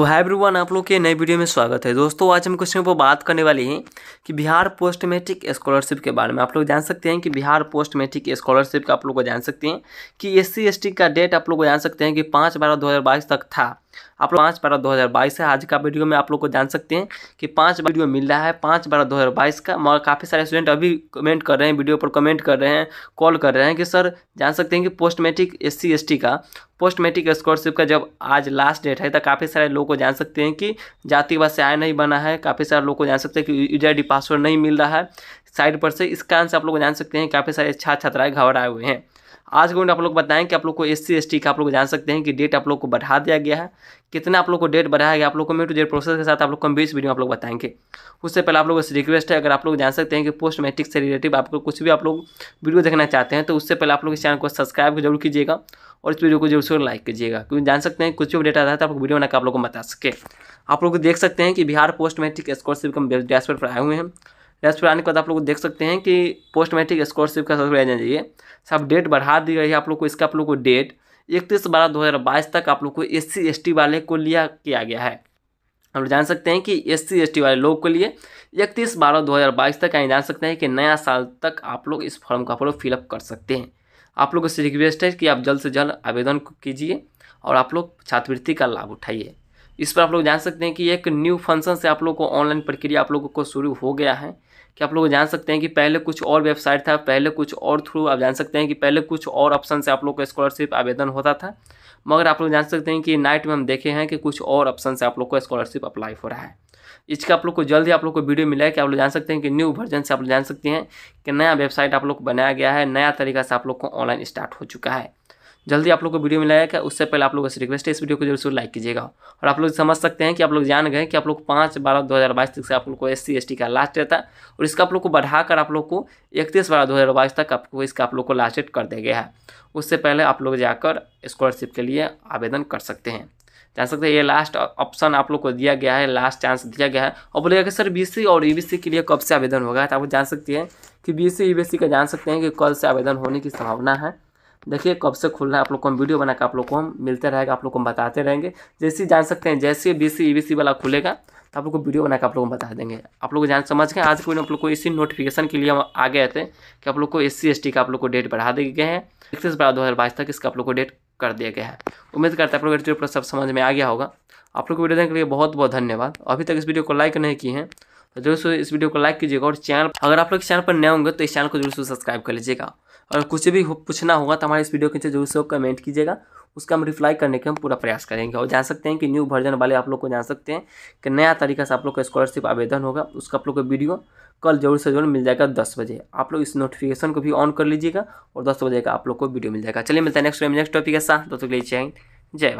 तो hi everyone आप लोग के नए वीडियो में स्वागत है दोस्तों आज हम क्वेश्चन पर बात करने वाले हैं कि बिहार पोस्ट मैट्रिक स्कॉलरशिप के बारे में आप लोग जान सकते हैं कि बिहार पोस्ट मैट्रिक स्कॉलरशिप का आप लोग को जान सकते हैं कि एस सी का डेट आप लोग को जान सकते हैं कि पाँच बारह दो तक था आप लोग पाँच बारह दो हज़ार बाईस है आज का वीडियो में आप लोग को जान सकते हैं कि पाँच वीडियो मिल रहा है पाँच बारह दो हज़ार बाईस का मगर काफ़ी सारे स्टूडेंट अभी कमेंट कर रहे हैं वीडियो पर कमेंट कर रहे हैं कॉल कर रहे हैं कि सर जान सकते हैं कि पोस्ट मैट्रिक एस सी का पोस्ट मैट्रिक स्कॉलरशिप का जब आज लास्ट डेट है तो काफ़ी सारे लोग को जान सकते हैं कि जातिवाद से आय नहीं बना है काफ़ी सारे लोग को जान सकते हैं कि यूजर आई पासवर्ड नहीं मिल रहा है साइड पर से इस कारण से आप लोग जान सकते हैं काफ़ी सारे छात्र छात्राएँ घबराए हुए हैं आज के वीडियो आप लोग बताएं कि आप लोग को एस सी एस टी का आप लोग जान सकते हैं कि डेट आप लोग को बढ़ा दिया गया है कितना आप लोग को डेट बढ़ाया गया आप लोग को मेरे टू डेट प्रोसेस के साथ आप लोग को बीस वीडियो आप लोग बताएंगे उससे पहले आप लोगों से रिक्वेस्ट है अगर आप लोग जान सकते हैं कि पोस्ट मैट्रिक से रिलेटिव आपको कुछ भी आप लोग वीडियो देखना चाहते हैं तो उससे पहले आप लोग इस चैनल को सब्सक्राइब जरूर कीजिएगा और इस वीडियो को जरूर लाइक कीजिएगा क्योंकि जान सकते हैं कुछ भी डेट आता है तो आप वीडियो बना आप लोग को बता सके आप लोग देख सकते हैं कि Bihar post matric scholarship cum dashboard पर आए हुए हैं या फिर आने के बाद आप लोग देख सकते हैं कि पोस्ट मैट्रिक स्कॉलरशिप का सर्कुलर चाहिए सब डेट बढ़ा दी गई है आप लोग को इसका आप लोग को डेट इकतीस बारह दो हज़ार बाईस तक आप लोग को एस सी वाले को लिया किया गया है हम जान सकते हैं कि एस सी वाले लोग के लिए इकतीस बारह दो हज़ार बाईस तक यानी जान सकते हैं कि नया साल तक आप लोग इस फॉर्म का आप फिलअप कर सकते हैं आप लोग से रिक्वेस्ट है कि आप जल्द से जल्द आवेदन कीजिए और आप लोग छात्रवृत्ति का लाभ उठाइए इस पर आप लोग जान सकते हैं कि एक न्यू फंक्शन से आप लोग को ऑनलाइन प्रक्रिया आप लोगों को शुरू हो गया है कि आप लोग जान सकते हैं कि पहले कुछ और वेबसाइट था पहले कुछ और थ्रू आप जान सकते हैं कि पहले कुछ और ऑप्शन से आप लोग का स्कॉलरशिप आवेदन होता था मगर आप लोग जान सकते हैं कि नाइट में हम देखे हैं कि कुछ और ऑप्शन से आप लोग को स्कॉलरशिप अप्लाई हो रहा है इसका आप लोग को जल्दी आप लोग को वीडियो मिला है कि आप लोग जान सकते हैं कि न्यू वर्जन से आप लोग जान सकते हैं कि नया वेबसाइट आप लोग को बनाया गया है नया तरीका से आप लोग को ऑनलाइन स्टार्ट हो चुका है जल्दी आप लोग को वीडियो मिला जाएगा उससे पहले आप लोगों से रिक्वेस्ट है इस वीडियो को जरूर जरूर लाइक कीजिएगा और आप लोग समझ सकते हैं कि आप लोग जान गए कि आप लोग पाँच बारह दो हज़ार बाईस तक से आप लोग को एस सी का लास्ट डेट था और इसका आप लोग को बढ़ाकर आप लोग को इकतीस बारह दो हज़ार बाईस तक आपको इसका आप लोग को लास्ट डेट कर दिया गया है उससे पहले आप लोग जाकर स्कॉलरशिप के लिए आवेदन कर सकते हैं जान सकते हैं ये लास्ट ऑप्शन आप लोग को दिया गया है लास्ट चांस दिया गया है और बोलेगा कि सर बीसी और ईबीसी e के लिए कब से आवेदन होगा तो आप जान सकते हैं कि बीसी ईबीसी e का जान सकते हैं कि कल से आवेदन होने की संभावना है देखिए कब से खुल रहा है आप लोग को हम वीडियो बना के आप लोग को हम मिलते रहेगा आप लोग को हम बताते रहेंगे जैसे जान सकते हैं जैसे B C E B C वाला खुलेगा तो आप लोग को वीडियो बना के आप लोग को बता देंगे आप लोग जान समझ गए आज के दिन आप लोग को इसी नोटिफिकेशन के लिए हम आ गए थे कि आप लोग को एस सी का आप लोग को डेट बढ़ा दिए गए हैं इकतीस बारह दो हज़ार बाईस तक इसका आप लोग को डेट कर दिया गया है उम्मीद करते हैं आप लोग सब समझ में आ गया होगा आप लोग को वीडियो देखने के लिए बहुत बहुत धन्यवाद अभी तक इस वीडियो को लाइक नहीं किए हैं तो दोस्तों इस वीडियो को लाइक कीजिएगा और चैनल अगर आप लोग चैनल पर नए होंगे तो इस चैनल को जरूर से सब्सक्राइब कर लीजिएगा और कुछ भी पूछना होगा तो हमारे इस वीडियो के नीचे जरूर से कमेंट कीजिएगा उसका हम रिप्लाई करने के हम पूरा प्रयास करेंगे और जान सकते हैं कि न्यू वर्जन वाले आप लोग को जान सकते हैं कि नया तरीका से आप लोग का स्कॉलरशिप आवेदन होगा उसका आप लोग का वीडियो कल जरूर से जरूर मिल जाएगा दस बजे आप लोग इस नोटिफिकेशन को भी ऑन कर लीजिएगा और दस बजे का आप लोग को वीडियो मिल जाएगा चलिए मिलता है नेक्स्ट नेक्स्ट टॉपिक के साथ दोस्तों के लिए जय जय भारत